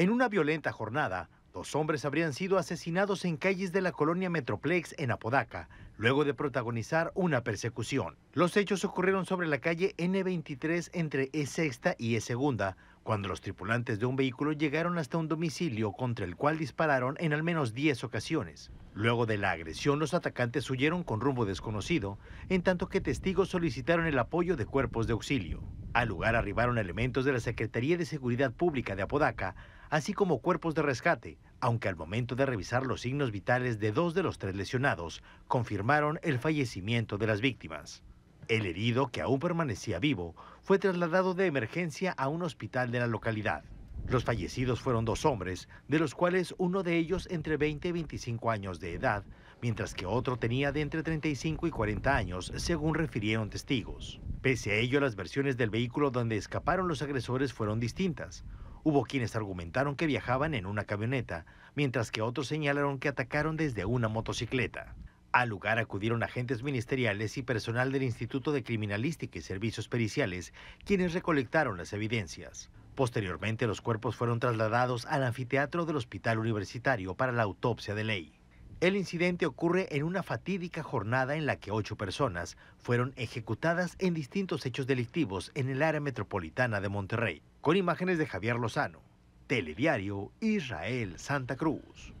En una violenta jornada, dos hombres habrían sido asesinados en calles de la colonia Metroplex en Apodaca, luego de protagonizar una persecución. Los hechos ocurrieron sobre la calle N23 entre E sexta y E segunda, cuando los tripulantes de un vehículo llegaron hasta un domicilio contra el cual dispararon en al menos 10 ocasiones. Luego de la agresión, los atacantes huyeron con rumbo desconocido, en tanto que testigos solicitaron el apoyo de cuerpos de auxilio. Al lugar arribaron elementos de la Secretaría de Seguridad Pública de Apodaca, así como cuerpos de rescate, aunque al momento de revisar los signos vitales de dos de los tres lesionados, confirmaron el fallecimiento de las víctimas. El herido, que aún permanecía vivo, fue trasladado de emergencia a un hospital de la localidad. Los fallecidos fueron dos hombres, de los cuales uno de ellos entre 20 y 25 años de edad, mientras que otro tenía de entre 35 y 40 años, según refirieron testigos. Pese a ello, las versiones del vehículo donde escaparon los agresores fueron distintas. Hubo quienes argumentaron que viajaban en una camioneta, mientras que otros señalaron que atacaron desde una motocicleta. Al lugar acudieron agentes ministeriales y personal del Instituto de Criminalística y Servicios Periciales, quienes recolectaron las evidencias. Posteriormente, los cuerpos fueron trasladados al anfiteatro del Hospital Universitario para la autopsia de ley. El incidente ocurre en una fatídica jornada en la que ocho personas fueron ejecutadas en distintos hechos delictivos en el área metropolitana de Monterrey, con imágenes de Javier Lozano, Telediario Israel Santa Cruz.